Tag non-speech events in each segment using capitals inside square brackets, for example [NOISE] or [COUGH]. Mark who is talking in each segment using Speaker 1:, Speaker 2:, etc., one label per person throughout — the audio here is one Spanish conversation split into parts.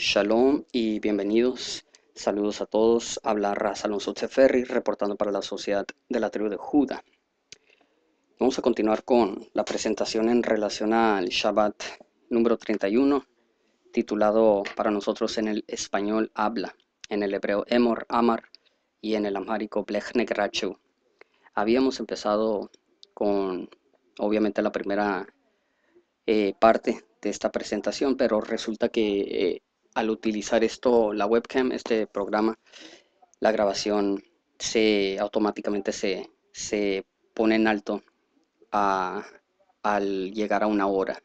Speaker 1: Shalom y bienvenidos. Saludos a todos. Habla Salom Alonso reportando para la Sociedad de la Tribu de Judá. Vamos a continuar con la presentación en relación al Shabbat número 31, titulado para nosotros en el español Habla, en el hebreo Emor Amar y en el amárico Blechnek Rachu. Habíamos empezado con, obviamente, la primera eh, parte de esta presentación, pero resulta que eh, al utilizar esto, la webcam, este programa, la grabación se automáticamente se, pone en alto al llegar a una hora.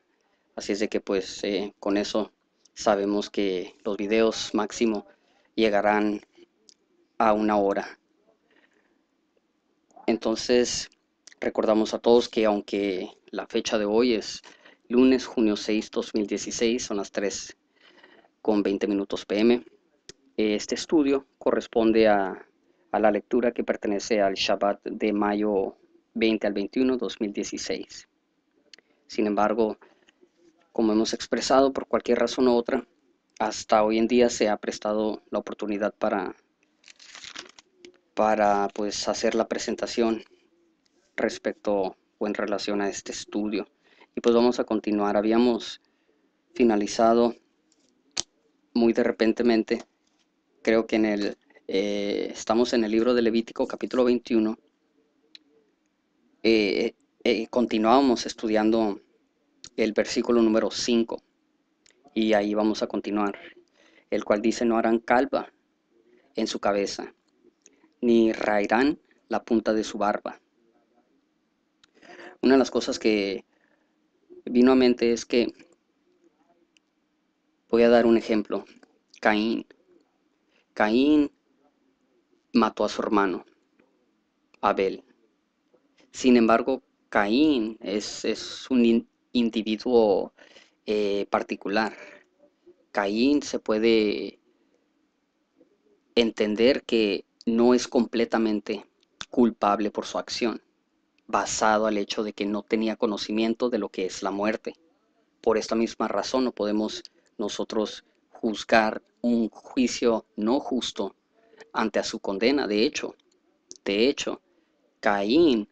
Speaker 1: Así es de que pues eh, con eso sabemos que los videos máximo llegarán a una hora. Entonces recordamos a todos que aunque la fecha de hoy es lunes, junio 6, 2016, son las 3 con 20 minutos pm. Este estudio corresponde a, la lectura que pertenece al Shabbat de mayo 20 al 21, 2016. Sin embargo, como hemos expresado, por cualquier razón u otra, hasta hoy en día se ha prestado la oportunidad para, para pues, hacer la presentación respecto o en relación a este estudio. Y pues vamos a continuar. Habíamos finalizado muy de repente, creo que en el, eh, estamos en el libro de Levítico capítulo 21, eh, eh, Continuamos estudiando el versículo número 5 y ahí vamos a continuar, el cual dice no harán calva en su cabeza, ni rairán la punta de su barba. Una de las cosas que vino a mente es que Voy a dar un ejemplo. Caín. Caín mató a su hermano, Abel. Sin embargo, Caín es, un individuo eh, particular. Caín se puede entender que no es completamente culpable por su acción, basado al hecho de que no tenía conocimiento de lo que es la muerte. Por esta misma razón no podemos nosotros juzgar un juicio no justo ante a su condena. De hecho, de hecho, Caín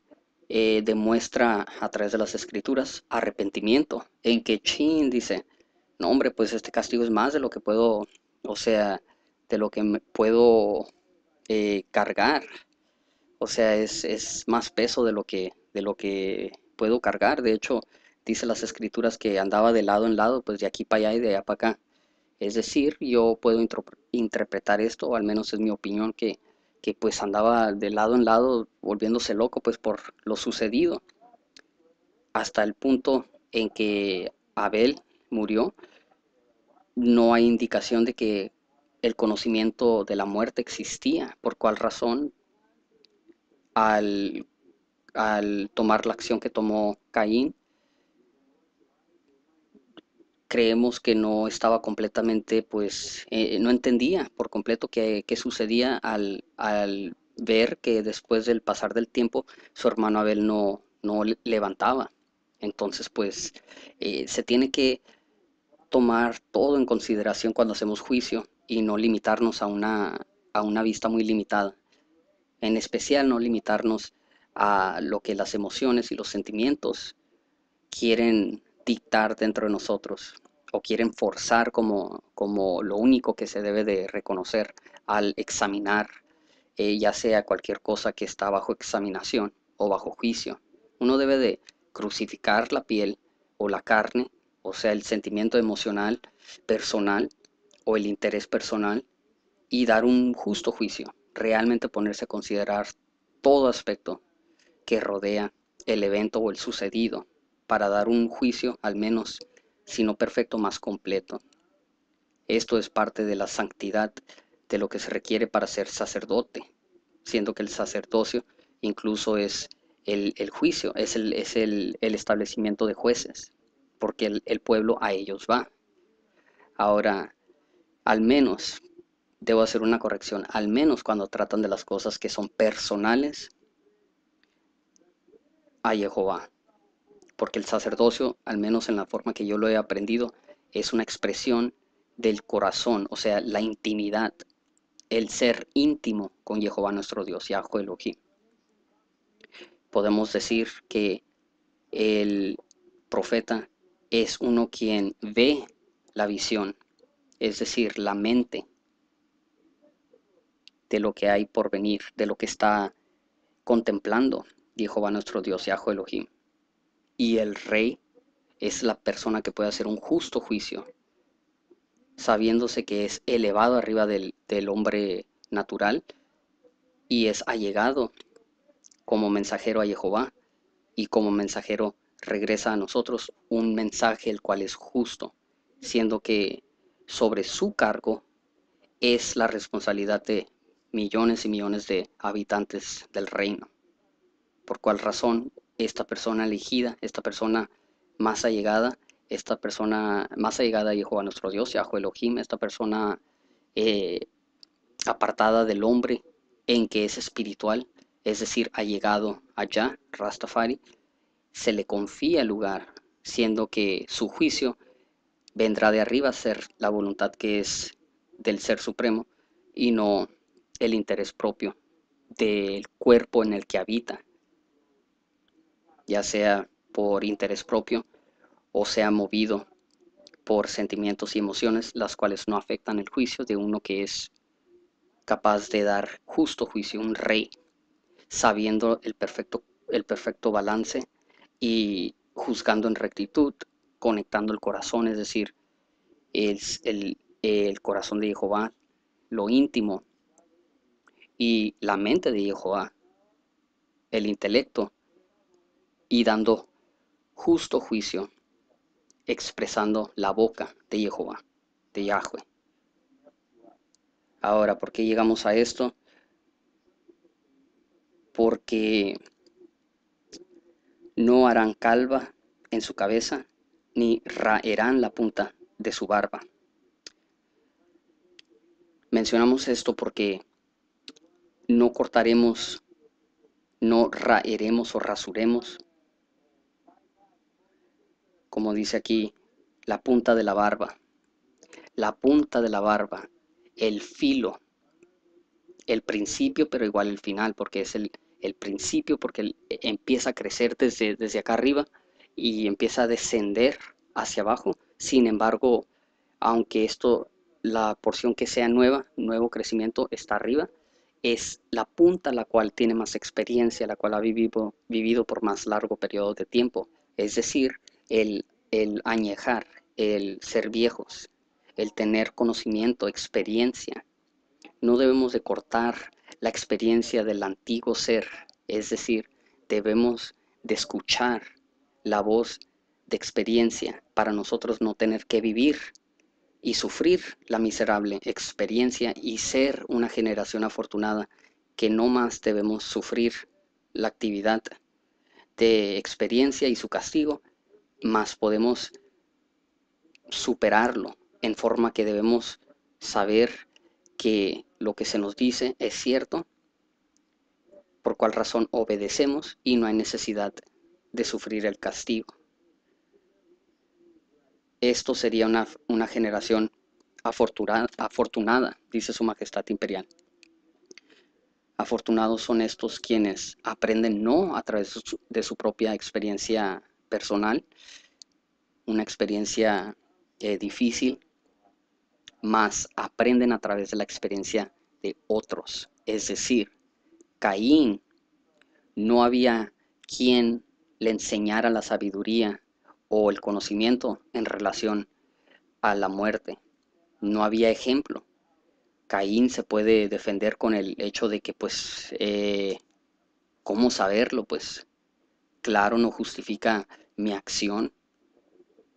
Speaker 1: eh, demuestra a través de las escrituras arrepentimiento, en que Chin dice, no hombre, pues este castigo es más de lo que puedo, o sea, de lo que puedo eh, cargar. O sea, es, es, más peso de lo que, de lo que puedo cargar. De hecho, dice las escrituras que andaba de lado en lado, pues de aquí para allá y de allá para acá. Es decir, yo puedo interpretar esto, o al menos es mi opinión, que, pues andaba de lado en lado volviéndose loco pues por lo sucedido, hasta el punto en que Abel murió, no hay indicación de que el conocimiento de la muerte existía, por cuál razón al tomar la acción que tomó Caín, creemos que no estaba completamente, pues, eh, no entendía por completo qué, sucedía al, ver que después del pasar del tiempo su hermano Abel no, no levantaba. Entonces, pues, eh, se tiene que tomar todo en consideración cuando hacemos juicio y no limitarnos a una, a una vista muy limitada. En especial, no limitarnos a lo que las emociones y los sentimientos quieren dictar dentro de nosotros o quieren forzar como, como lo único que se debe de reconocer al examinar, eh, ya sea cualquier cosa que está bajo examinación o bajo juicio. Uno debe de crucificar la piel o la carne, o sea, el sentimiento emocional, personal o el interés personal, y dar un justo juicio, realmente ponerse a considerar todo aspecto que rodea el evento o el sucedido para dar un juicio al menos, si no perfecto, más completo. Esto es parte de la santidad de lo que se requiere para ser sacerdote, siendo que el sacerdocio incluso es el, juicio, es, el, establecimiento de jueces, porque el, el pueblo a ellos va. Ahora, al menos, debo hacer una corrección, al menos cuando tratan de las cosas que son personales a Jehová porque el sacerdocio, al menos en la forma que yo lo he aprendido, es una expresión del corazón, o sea, la intimidad, el ser íntimo con Jehová nuestro Dios, Yahweh Elohim. Podemos decir que el profeta es uno quien ve la visión, es decir, la mente de lo que hay por venir, de lo que está contemplando Jehová nuestro Dios, Yahweh Elohim y el rey es la persona que puede hacer un justo juicio, sabiéndose que es elevado arriba del, hombre natural y es allegado como mensajero a Jehová y como mensajero regresa a nosotros un mensaje el cual es justo, siendo que sobre su cargo es la responsabilidad de millones y millones de habitantes del reino. Por cuál razón esta persona elegida, esta persona más allegada, esta persona más allegada a nuestro Dios, Yahweh Elohim, esta persona eh, apartada del hombre en que es espiritual, es decir, allegado allá, Rastafari, se le confía el lugar, siendo que su juicio vendrá de arriba a ser la voluntad que es del Ser Supremo y no el interés propio del cuerpo en el que habita, ya sea por interés propio o sea movido por sentimientos y emociones, las cuales no afectan el juicio de uno que es capaz de dar justo juicio, un rey, sabiendo el perfecto, el perfecto balance y juzgando en rectitud, conectando el corazón, es decir, el, el corazón de Jehová, lo íntimo y la mente de Jehová, el intelecto y dando justo juicio, expresando la boca de Jehová, de Yahweh. Ahora, ¿por qué llegamos a esto? Porque no harán calva en su cabeza, ni raerán la punta de su barba. Mencionamos esto porque no cortaremos, no raeremos o rasuremos como dice aquí, la punta de la barba, la punta de la barba, el filo, el principio, pero igual el final, porque es el, principio, porque e, empieza a crecer desde, desde acá arriba y empieza a descender hacia abajo. Sin embargo, aunque esto, la porción que sea nueva, nuevo crecimiento, está arriba, es la punta la cual tiene más experiencia, la cual ha vivido, vivido por más largo periodo de tiempo. Es decir, el, añejar, el ser viejos, el tener conocimiento, experiencia. No debemos de cortar la experiencia del antiguo ser, es decir, debemos de escuchar la voz de experiencia para nosotros no tener que vivir y sufrir la miserable experiencia y ser una generación afortunada que no más debemos sufrir la actividad de experiencia y su castigo, más podemos superarlo en forma que debemos saber que lo que se nos dice es cierto, por cual razón obedecemos y no hay necesidad de sufrir el castigo. Esto sería una, generación afortunada, afortunada, dice Su Majestad Imperial. Afortunados son estos quienes aprenden no a través de su propia experiencia personal, una experiencia eh, difícil, más aprenden a través de la experiencia de otros. Es decir, Caín no había quien le enseñara la sabiduría o el conocimiento en relación a la muerte. No había ejemplo. Caín se puede defender con el hecho de que, pues, eh, ¿cómo saberlo? Pues claro no justifica mi acción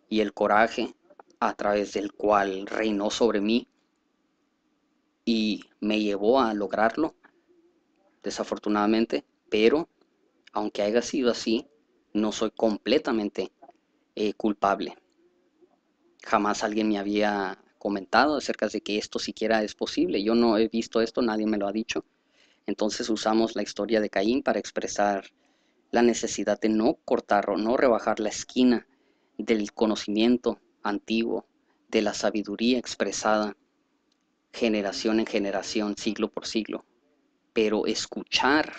Speaker 1: y el coraje a través del cual reinó sobre mí y me llevó a lograrlo, desafortunadamente, pero aunque haya sido así, no soy completamente eh, culpable. Jamás alguien me había comentado acerca de que esto siquiera es posible. Yo no he visto esto, nadie me lo ha dicho. Entonces usamos la historia de Caín para expresar la necesidad de no cortar o no rebajar la esquina del conocimiento antiguo, de la sabiduría expresada generación en generación, siglo por siglo, pero escuchar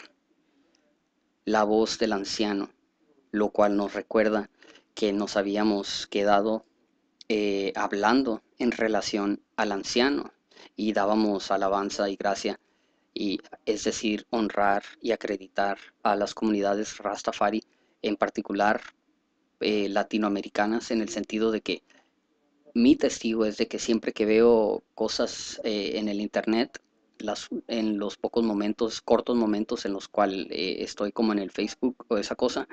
Speaker 1: la voz del anciano, lo cual nos recuerda que nos habíamos quedado eh, hablando en relación al anciano y dábamos alabanza y gracia y es decir, honrar y acreditar a las comunidades Rastafari, en particular eh, latinoamericanas, en el sentido de que mi testigo es de que siempre que veo cosas eh, en el Internet, las, en los pocos momentos, cortos momentos en los cuales eh, estoy como en el Facebook o esa cosa,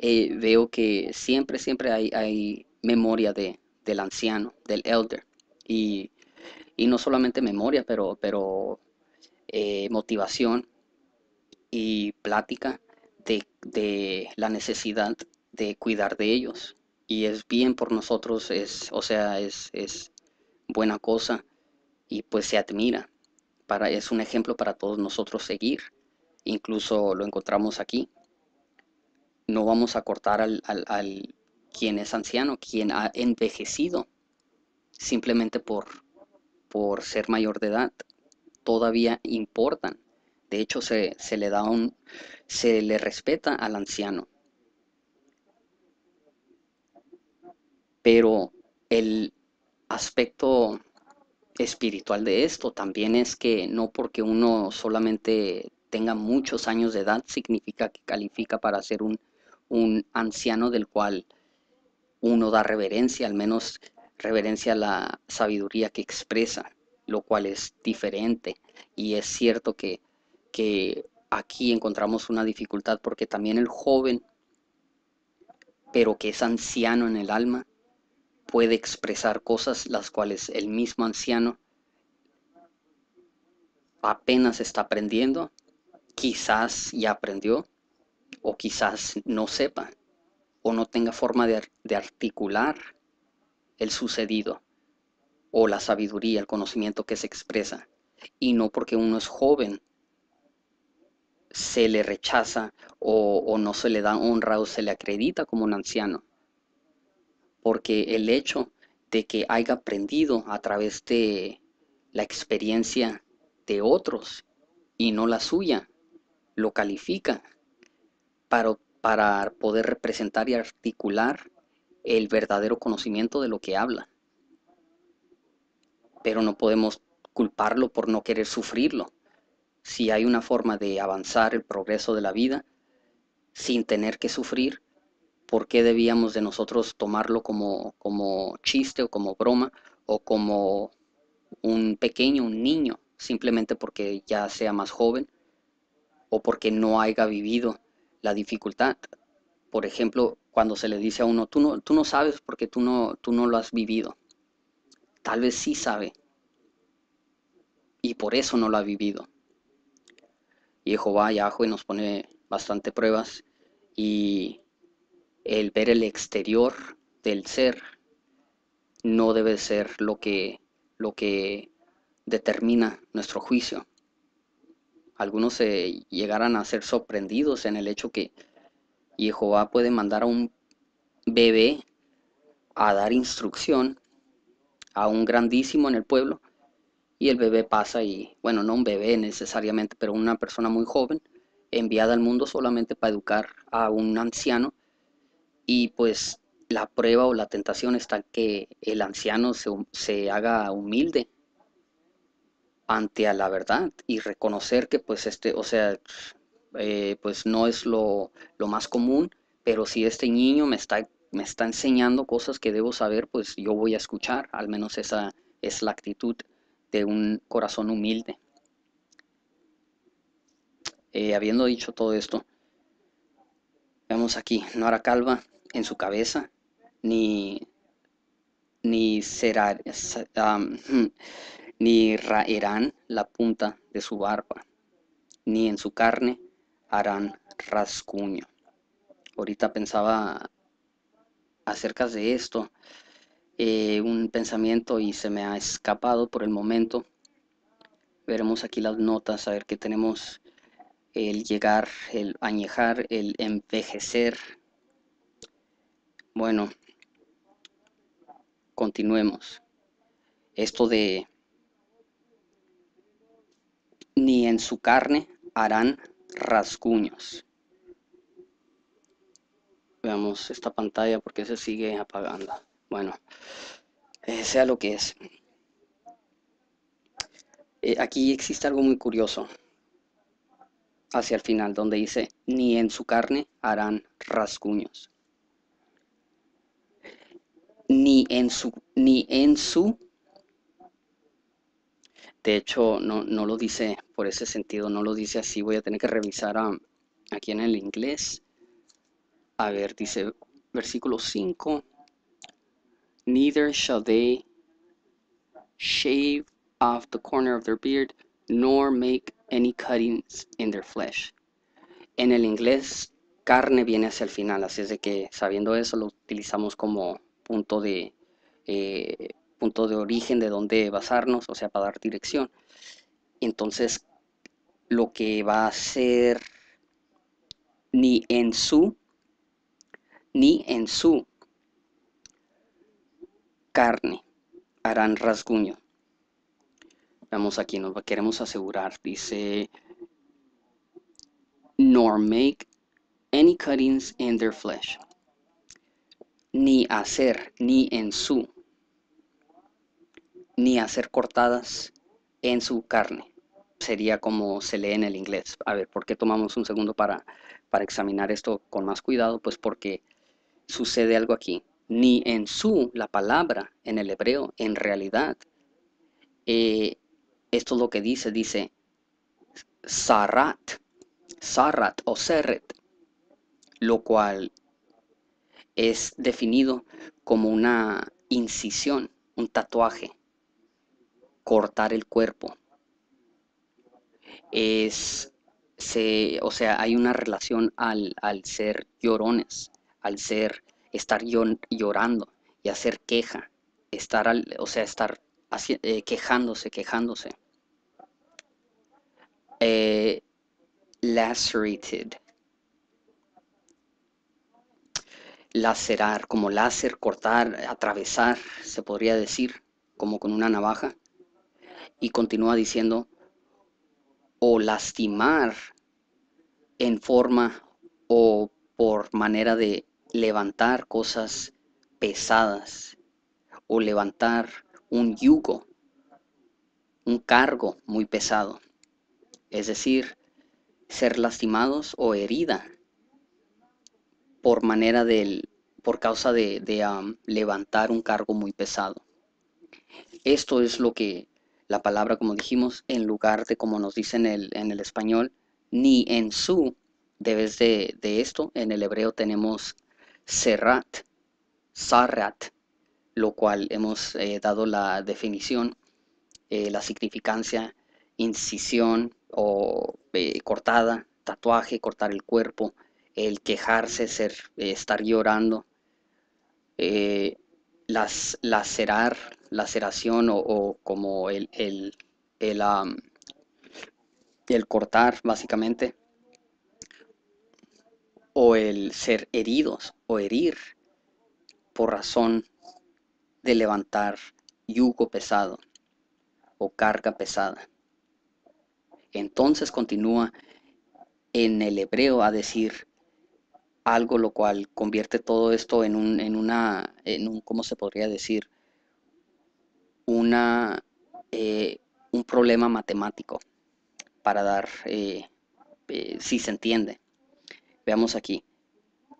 Speaker 1: veo que siempre, siempre hay, hay memoria de, del anciano, del elder. Y, y, no solamente memoria, pero, pero eh, motivación y plática de, la necesidad de cuidar de ellos. Y es bien por nosotros, es, o sea, es, es buena cosa y pues se admira. Para, es un ejemplo para todos nosotros seguir. Incluso lo encontramos aquí. No vamos a cortar al, al, al quien es anciano, quien ha envejecido, simplemente por, por ser mayor de edad todavía importan. De hecho, se, le da un, se le respeta al anciano. Pero el aspecto espiritual de esto también es que no porque uno solamente tenga muchos años de edad significa que califica para ser un, un anciano del cual uno da reverencia, al menos reverencia a la sabiduría que expresa lo cual es diferente. Y es cierto que, aquí encontramos una dificultad porque también el joven, pero que es anciano en el alma, puede expresar cosas las cuales el mismo anciano apenas está aprendiendo, quizás ya aprendió, o quizás no sepa, o no tenga forma de articular el sucedido o la sabiduría, el conocimiento que se expresa. Y no porque uno es joven se le rechaza o, no se le da honra o se le acredita como un anciano. Porque el hecho de que haya aprendido a través de la experiencia de otros y no la suya, lo califica para, para poder representar y articular el verdadero conocimiento de lo que habla pero no podemos culparlo por no querer sufrirlo. Si hay una forma de avanzar el progreso de la vida sin tener que sufrir, ¿por qué debíamos de nosotros tomarlo como, como chiste o como broma o como un pequeño, un niño, simplemente porque ya sea más joven o porque no haya vivido la dificultad? Por ejemplo, cuando se le dice a uno, tú no, tú no sabes porque tú no, tú no lo has vivido. Tal vez sí sabe. Y por eso no lo ha vivido. Y Jehová Yahweh nos pone bastante pruebas. Y el ver el exterior del ser no debe ser lo que, lo que determina nuestro juicio. Algunos se llegarán a ser sorprendidos en el hecho que Jehová puede mandar a un bebé a dar instrucción a un grandísimo en el pueblo y el bebé pasa y, bueno, no un bebé necesariamente, pero una persona muy joven enviada al mundo solamente para educar a un anciano y pues la prueba o la tentación está que el anciano se, haga humilde ante a la verdad y reconocer que pues este, o sea, eh, pues no es lo, lo, más común, pero si este niño me está me está enseñando cosas que debo saber, pues yo voy a escuchar. Al menos esa es la actitud de un corazón humilde. Eh, habiendo dicho todo esto, vemos aquí, no hará calva en su cabeza, ni, ni, será, [LAUGHS] ni raerán la punta de su barba, ni en su carne harán rascuño. Ahorita pensaba acerca de esto, eh, un pensamiento y se me ha escapado por el momento. Veremos aquí las notas, a ver qué tenemos, el llegar, el añejar, el envejecer. Bueno, continuemos. Esto de ni en su carne harán rasguños veamos esta pantalla porque se sigue apagando. Bueno, eh, sea lo que es. Eh, aquí existe algo muy curioso hacia el final donde dice, ni en su carne harán rasguños. Ni en su, ni en su de hecho, no, no, lo dice por ese sentido, no lo dice así. Voy a tener que revisar ah, aquí en el inglés. A ver, dice versículo 5. Neither shall they shave off the corner of their beard, nor make any cuttings in their flesh. En el inglés, carne viene hacia el final, así es de que sabiendo eso lo utilizamos como punto de, eh, punto de origen de donde basarnos, o sea, para dar dirección. Entonces, lo que va a ser ni en su ni en su carne harán rasguño. Vamos aquí, nos queremos asegurar, dice, nor make any cuttings in their flesh. Ni hacer, ni en su, ni hacer cortadas en su carne. Sería como se lee en el inglés. A ver, ¿por qué tomamos un segundo para, para examinar esto con más cuidado? Pues porque sucede algo aquí. Ni en su, la palabra en el hebreo, en realidad. Eh, esto es lo que dice, dice Sarat, Sarat o Seret, lo cual es definido como una incisión, un tatuaje, cortar el cuerpo. Es, se, o sea, hay una relación al, al ser llorones, al ser, estar llorando y hacer queja, estar, o sea, estar eh, quejándose, quejándose. Eh, lacerated. Lacerar, como láser, cortar, atravesar, se podría decir, como con una navaja. Y continúa diciendo, o lastimar en forma o por manera de levantar cosas pesadas o levantar un yugo, un cargo muy pesado, es decir, ser lastimados o herida por manera del por causa de, um, levantar un cargo muy pesado. Esto es lo que la palabra, como dijimos, en lugar de como nos dice en el, español, ni en su, debes de, de esto, en el hebreo tenemos Serrat, Sarrat, lo cual hemos eh, dado la definición, eh, la significancia, incisión o eh, cortada, tatuaje, cortar el cuerpo, el quejarse, ser, estar llorando, las, lacerar, laceración o, o como el, el, el, el cortar básicamente o el ser heridos o herir por razón de levantar yugo pesado o carga pesada. Entonces continúa en el hebreo a decir algo lo cual convierte todo esto en un, una, en un, ¿cómo se podría decir? Una, eh, un problema matemático para dar, eh, eh, si se entiende. Veamos aquí.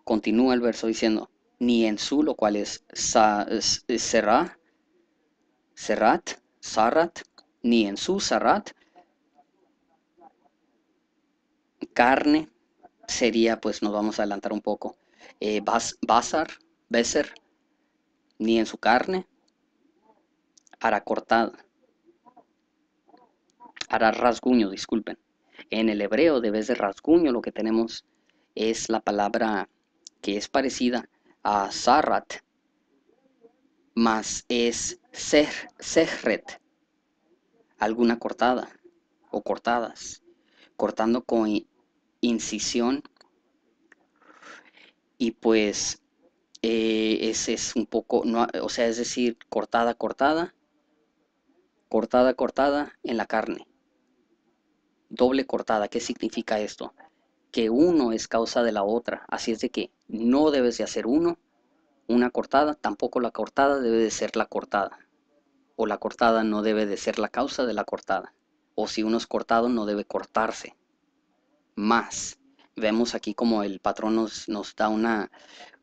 Speaker 1: Continúa el verso diciendo, ni en su, lo cual es Serrat, Serrat, Sarat, ni en su Sarat, carne sería, pues nos vamos a adelantar un poco, eh, basar, beser, ni en su carne, hará cortada hará rasguño, disculpen. En el hebreo vez de rasguño lo que tenemos es la palabra que es parecida a Sarat, más es Sehret, alguna cortada o cortadas, cortando con incisión. Y pues eh, ese es un poco, no, o sea, es decir, cortada, cortada, cortada, cortada en la carne. Doble cortada, ¿qué significa esto? que uno es causa de la otra. Así es de que no debes de hacer uno una cortada, tampoco la cortada debe de ser la cortada. O la cortada no debe de ser la causa de la cortada. O si uno es cortado no debe cortarse. Más. Vemos aquí como el patrón nos, nos da una,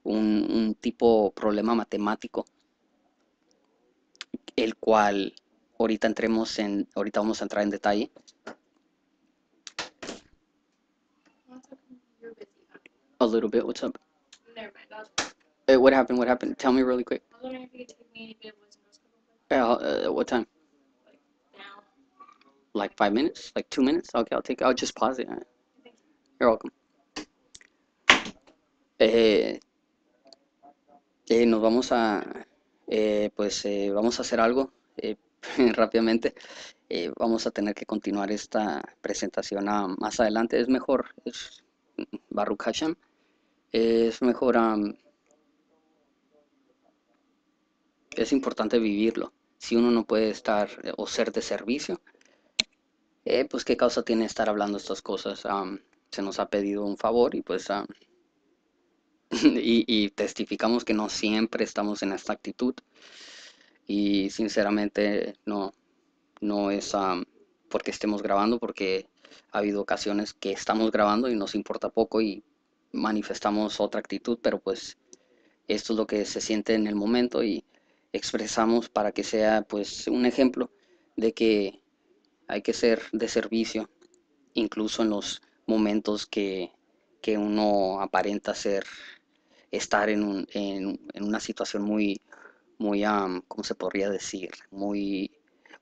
Speaker 1: un, un tipo problema matemático, el cual ahorita entremos en, ahorita vamos a entrar en detalle, a little bit. What's up? Never mind. Hey, uh, what happened? What happened? Tell me really quick. I was wondering if you could take me to Midwest Hospital. Yeah, uh, what time? Like now. Like five minutes? Like two minutes? Okay, I'll take. I'll just pause it. Right. You. You're welcome. Eh, eh, nos vamos a, eh, pues eh, vamos a hacer algo eh, [LAUGHS] rápidamente. Eh, vamos a tener que continuar esta presentación a, más adelante. Es mejor, es Baruch Hashem es mejor, es importante vivirlo. Si uno no puede estar eh, o ser de servicio, eh, pues qué causa tiene estar hablando estas cosas. se nos ha pedido un favor y pues [LAUGHS] y, testificamos que no siempre estamos en esta actitud y sinceramente no no es porque estemos grabando porque ha habido ocasiones que estamos grabando y nos importa poco y manifestamos otra actitud, pero pues esto es lo que se siente en el momento y expresamos para que sea pues un ejemplo de que hay que ser de servicio, incluso en los momentos que, uno aparenta ser, estar en, una situación muy, muy ¿cómo se podría decir? Muy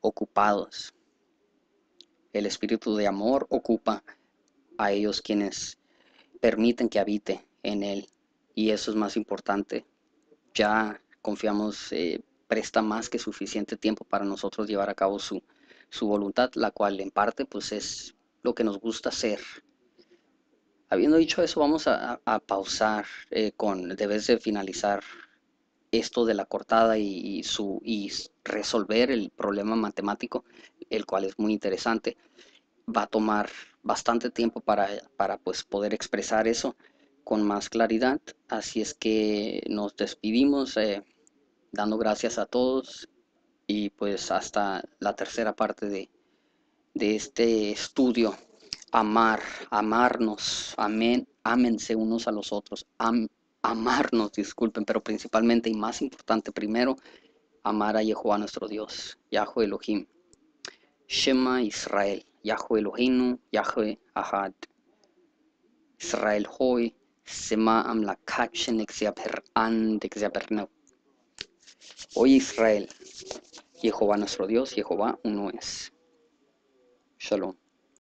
Speaker 1: ocupados. El espíritu de amor ocupa a ellos quienes permiten que habite en él. Y eso es más importante. Ya confiamos, eh, presta más que suficiente tiempo para nosotros llevar a cabo su, voluntad, la cual en parte pues es lo que nos gusta hacer. Habiendo dicho eso, vamos a, pausar eh, con, debes de finalizar esto de la cortada su, y resolver el problema matemático, el cual es muy interesante. Va a tomar bastante tiempo para, pues, poder expresar eso con más claridad. Así es que nos despedimos eh, dando gracias a todos y pues hasta la tercera parte de, este estudio. Amar, amarnos, amén, ámense unos a los otros, amarnos, disculpen, pero principalmente y más importante primero, amar a Jehová nuestro Dios, Yahweh Elohim, Shema Israel. Yahweh Eloheinu, Yahweh Ahad. Israel hoy, Sema Amlakachen, Exiaper And, Exeaper Hoy Israel, Jehová nuestro Dios, Jehová uno es. Shalom.